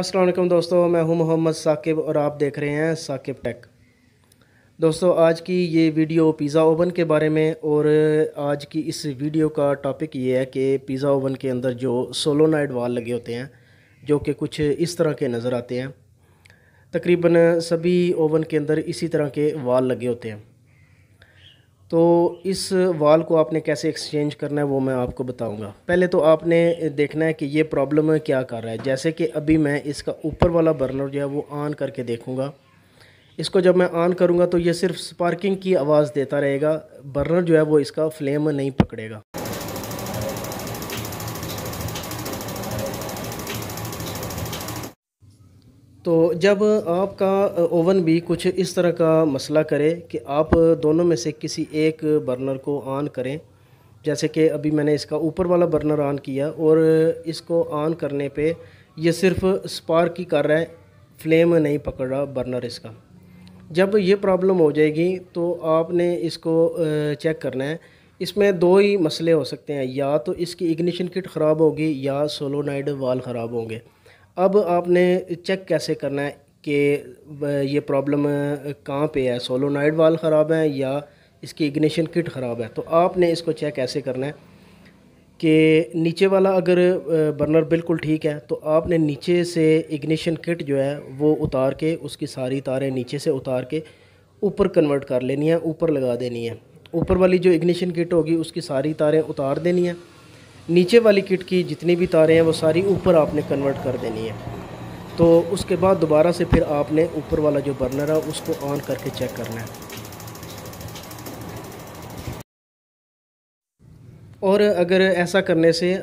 असलम दोस्तों मैं हूं मोहम्मद साकिब और आप देख रहे हैं साकिब टेक दोस्तों आज की ये वीडियो पिज़्ज़ा ओवन के बारे में और आज की इस वीडियो का टॉपिक ये है कि पिज़्ज़ा ओवन के अंदर जो सोलोनाइड वाल लगे होते हैं जो कि कुछ इस तरह के नज़र आते हैं तकरीबन सभी ओवन के अंदर इसी तरह के वाल लगे होते हैं तो इस वाल को आपने कैसे एक्सचेंज करना है वो मैं आपको बताऊंगा पहले तो आपने देखना है कि ये प्रॉब्लम क्या कर रहा है जैसे कि अभी मैं इसका ऊपर वाला बर्नर जो है वो ऑन करके देखूंगा इसको जब मैं ऑन करूंगा तो ये सिर्फ स्पार्किंग की आवाज़ देता रहेगा बर्नर जो है वो इसका फ्लेम नहीं पकड़ेगा तो जब आपका ओवन भी कुछ इस तरह का मसला करे कि आप दोनों में से किसी एक बर्नर को ऑन करें जैसे कि अभी मैंने इसका ऊपर वाला बर्नर ऑन किया और इसको ऑन करने पे ये सिर्फ स्पार्क ही कर रहा है फ्लेम नहीं पकड़ रहा बर्नर इसका जब ये प्रॉब्लम हो जाएगी तो आपने इसको चेक करना है इसमें दो ही मसले हो सकते हैं या तो इसकी इग्निशन किट ख़राब होगी या सोलोनाइड वाल ख़राब होंगे अब आपने चेक कैसे करना है कि ये प्रॉब्लम कहाँ पे है सोलोनाइड वाल ख़राब है या इसकी इग्निशन किट ख़राब है तो आपने इसको चेक ऐसे करना है कि नीचे वाला अगर बर्नर बिल्कुल ठीक है तो आपने नीचे से इग्निशन किट जो है वो उतार के उसकी सारी तारें नीचे से उतार के ऊपर कन्वर्ट कर लेनी है ऊपर लगा देनी है ऊपर वाली जो इग्निशन किट होगी उसकी सारी तारें उतार देनी है नीचे वाली किट की जितनी भी तारें हैं वो सारी ऊपर आपने कन्वर्ट कर देनी है तो उसके बाद दोबारा से फिर आपने ऊपर वाला जो बर्नर है उसको ऑन करके चेक करना है और अगर ऐसा करने से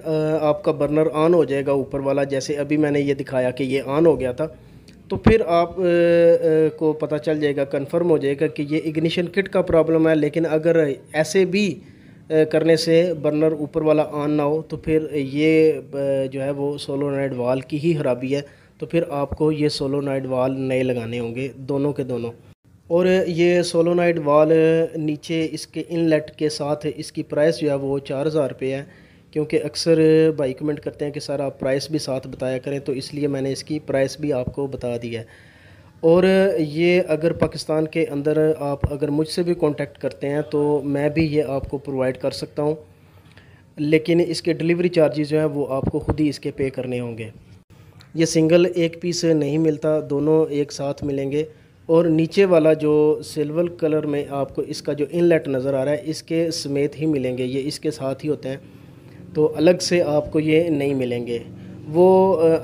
आपका बर्नर ऑन हो जाएगा ऊपर वाला जैसे अभी मैंने ये दिखाया कि ये ऑन हो गया था तो फिर आप को पता चल जाएगा कंफर्म हो जाएगा कि ये इग्निशन किट का प्रॉब्लम है लेकिन अगर ऐसे भी करने से बर्नर ऊपर वाला ऑन ना हो तो फिर ये जो है वो सोलो नाइट वाल की ही खराबी है तो फिर आपको ये सोलो नाइट वाल नए लगाने होंगे दोनों के दोनों और ये सोलो नाइट वाल नीचे इसके इनलेट के साथ इसकी प्राइस जो है वो चार हज़ार रुपये है क्योंकि अक्सर भाई कमेंट करते हैं कि सर आप प्राइस भी साथ बताया करें तो इसलिए मैंने इसकी प्राइस भी आपको बता दी है और ये अगर पाकिस्तान के अंदर आप अगर मुझसे भी कांटेक्ट करते हैं तो मैं भी ये आपको प्रोवाइड कर सकता हूँ लेकिन इसके डिलीवरी चार्जेस जो हैं वो आपको ख़ुद ही इसके पे करने होंगे ये सिंगल एक पीस नहीं मिलता दोनों एक साथ मिलेंगे और नीचे वाला जो सिल्वर कलर में आपको इसका जो इनलेट नज़र आ रहा है इसके समेत ही मिलेंगे ये इसके साथ ही होते हैं तो अलग से आपको ये नहीं मिलेंगे वो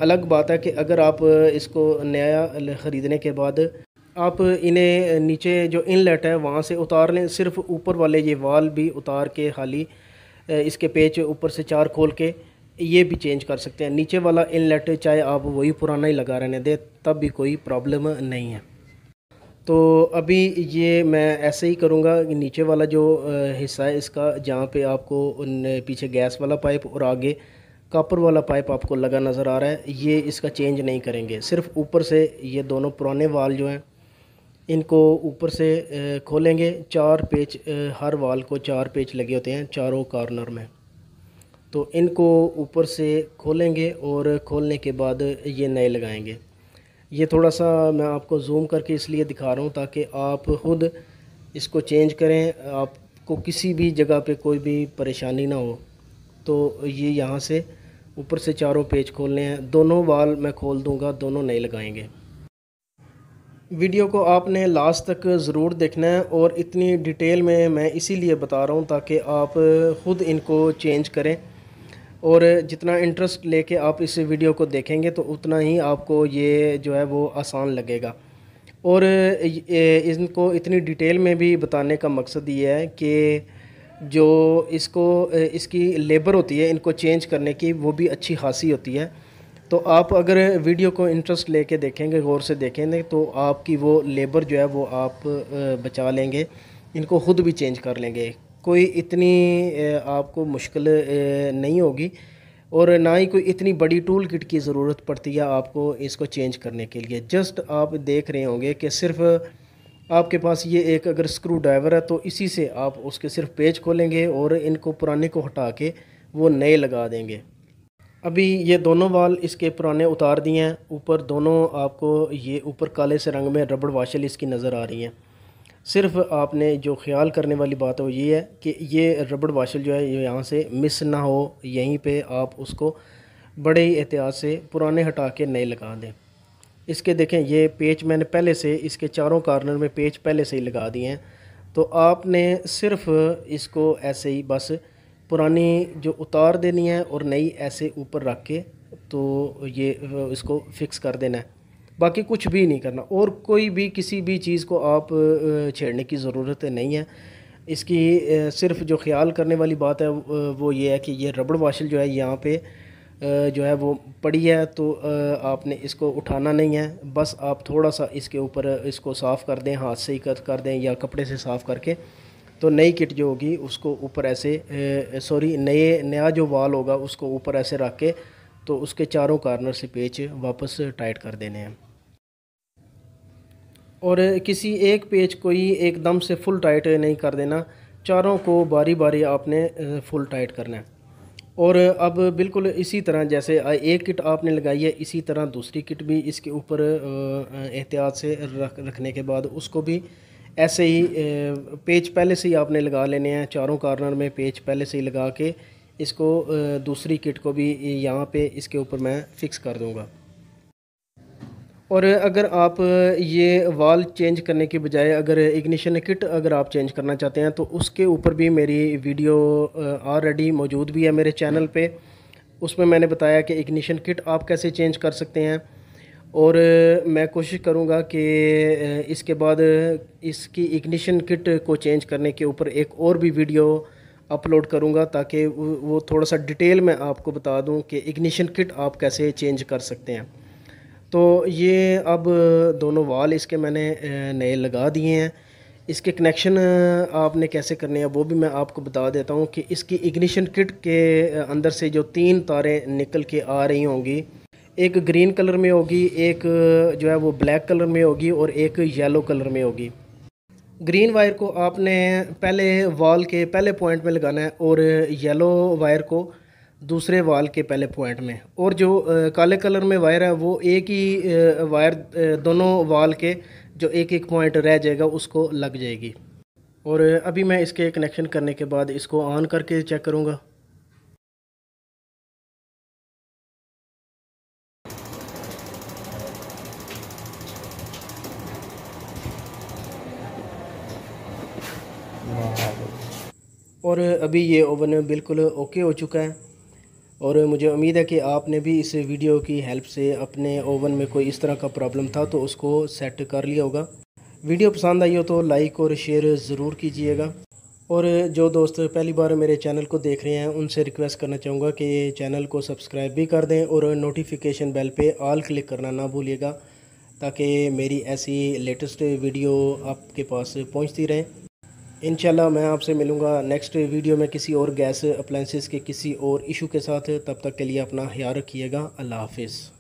अलग बात है कि अगर आप इसको नया ख़रीदने के बाद आप इन्हें नीचे जो इनलेट है वहाँ से उतार लें सिर्फ ऊपर वाले ये वाल भी उतार के खाली इसके पेच ऊपर से चार खोल के ये भी चेंज कर सकते हैं नीचे वाला इनलेट चाहे आप वही पुराना ही लगा रहने दें तब भी कोई प्रॉब्लम नहीं है तो अभी ये मैं ऐसे ही करूँगा नीचे वाला जो हिस्सा है इसका जहाँ पे आपको पीछे गैस वाला पाइप और आगे कॉपर वाला पाइप आपको लगा नज़र आ रहा है ये इसका चेंज नहीं करेंगे सिर्फ ऊपर से ये दोनों पुराने वाल जो हैं इनको ऊपर से खोलेंगे चार पेच हर वाल को चार पेच लगे होते हैं चारों कॉर्नर में तो इनको ऊपर से खोलेंगे और खोलने के बाद ये नए लगाएंगे ये थोड़ा सा मैं आपको जूम करके इसलिए दिखा रहा हूँ ताकि आप ख़ुद इसको चेंज करें आपको किसी भी जगह पे कोई भी परेशानी ना हो तो ये यहाँ से ऊपर से चारों पेज खोलने हैं दोनों वाल मैं खोल दूंगा दोनों नहीं लगाएंगे वीडियो को आपने लास्ट तक ज़रूर देखना है और इतनी डिटेल में मैं इसीलिए बता रहा हूँ ताकि आप ख़ुद इनको चेंज करें और जितना इंटरेस्ट लेके आप इस वीडियो को देखेंगे तो उतना ही आपको ये जो है वो आसान लगेगा और इनको इतनी डिटेल में भी बताने का मकसद ये है कि जो इसको इसकी लेबर होती है इनको चेंज करने की वो भी अच्छी खासी होती है तो आप अगर वीडियो को इंटरेस्ट लेके देखेंगे गौर से देखेंगे तो आपकी वो लेबर जो है वो आप बचा लेंगे इनको ख़ुद भी चेंज कर लेंगे कोई इतनी आपको मुश्किल नहीं होगी और ना ही कोई इतनी बड़ी टूल किट की ज़रूरत पड़ती है आपको इसको चेंज करने के लिए जस्ट आप देख रहे होंगे कि सिर्फ़ आपके पास ये एक अगर स्क्रू ड्राइवर है तो इसी से आप उसके सिर्फ पेज खोलेंगे और इनको पुराने को हटा के वो नए लगा देंगे अभी ये दोनों वाल इसके पुराने उतार दिए हैं ऊपर दोनों आपको ये ऊपर काले से रंग में रबड़ वाशल इसकी नज़र आ रही हैं सिर्फ आपने जो ख्याल करने वाली बात है वो ये है कि ये रबड़ वाशल जो है ये यहाँ से मिस ना हो यहीं पे आप उसको बड़े ही एहतियात से पुराने हटा के नए लगा दें इसके देखें ये पेच मैंने पहले से इसके चारों कार्नर में पेच पहले से ही लगा दिए हैं तो आपने सिर्फ इसको ऐसे ही बस पुरानी जो उतार देनी है और नई ऐसे ऊपर रख के तो ये इसको फिक्स कर देना है बाकी कुछ भी नहीं करना और कोई भी किसी भी चीज़ को आप छेड़ने की ज़रूरत नहीं है इसकी सिर्फ जो ख्याल करने वाली बात है वो ये है कि ये रबड़ वाशल जो है यहाँ पे जो है वो पड़ी है तो आपने इसको उठाना नहीं है बस आप थोड़ा सा इसके ऊपर इसको साफ़ कर दें हाथ से ही कर कर दें या कपड़े से साफ़ करके तो नई किट जो होगी उसको ऊपर ऐसे सॉरी नए नया जो वाल होगा उसको ऊपर ऐसे रख के तो उसके चारों कार्नर से पेच वापस टाइट कर देने हैं और किसी एक पेज को ही एकदम से फुल टाइट नहीं कर देना चारों को बारी बारी आपने फुल टाइट करना है और अब बिल्कुल इसी तरह जैसे एक किट आपने लगाई है इसी तरह दूसरी किट भी इसके ऊपर एहतियात से रख रखने के बाद उसको भी ऐसे ही पेज पहले से ही आपने लगा लेने हैं चारों कार्नर में पेज पहले से ही लगा के इसको दूसरी किट को भी यहाँ पे इसके ऊपर मैं फ़िक्स कर दूँगा और अगर आप ये वाल चेंज करने के बजाय अगर इग्निशन किट अगर आप चेंज करना चाहते हैं तो उसके ऊपर भी मेरी वीडियो ऑलरेडी मौजूद भी है मेरे चैनल पे उसमें मैंने बताया कि इग्निशन किट आप कैसे चेंज कर सकते हैं और मैं कोशिश करूँगा कि इसके बाद इसकी इग्निशन किट को चेंज करने के ऊपर एक और भी वीडियो अपलोड करूँगा ताकि वो थोड़ा सा डिटेल में आपको बता दूँ कि इग्निशन किट आप कैसे चेंज कर सकते हैं तो ये अब दोनों वाल इसके मैंने नए लगा दिए हैं इसके कनेक्शन आपने कैसे करने हैं वो भी मैं आपको बता देता हूँ कि इसकी इग्निशन किट के अंदर से जो तीन तारें निकल के आ रही होंगी एक ग्रीन कलर में होगी एक जो है वो ब्लैक कलर में होगी और एक येलो कलर में होगी ग्रीन वायर को आपने पहले वॉल के पहले पॉइंट में लगाना है और येलो वायर को दूसरे वाल के पहले पॉइंट में और जो काले कलर में वायर है वो एक ही वायर दोनों वाल के जो एक एक पॉइंट रह जाएगा उसको लग जाएगी और अभी मैं इसके कनेक्शन करने के बाद इसको ऑन करके चेक करूँगा और अभी ये ओवन बिल्कुल ओके हो चुका है और मुझे उम्मीद है कि आपने भी इस वीडियो की हेल्प से अपने ओवन में कोई इस तरह का प्रॉब्लम था तो उसको सेट कर लिया होगा वीडियो पसंद आई हो तो लाइक और शेयर ज़रूर कीजिएगा और जो दोस्त पहली बार मेरे चैनल को देख रहे हैं उनसे रिक्वेस्ट करना चाहूँगा कि चैनल को सब्सक्राइब भी कर दें और नोटिफिकेशन बेल पे ऑल क्लिक करना ना भूलिएगा ताकि मेरी ऐसी लेटेस्ट वीडियो आपके पास पहुँचती रहे इनशाला मैं आपसे मिलूँगा नेक्स्ट वीडियो में किसी और गैस अप्लाइंसेस के किसी और इशू के साथ तब तक के लिए अपना ख्याल रखिएगा अल्लाह हाफिज़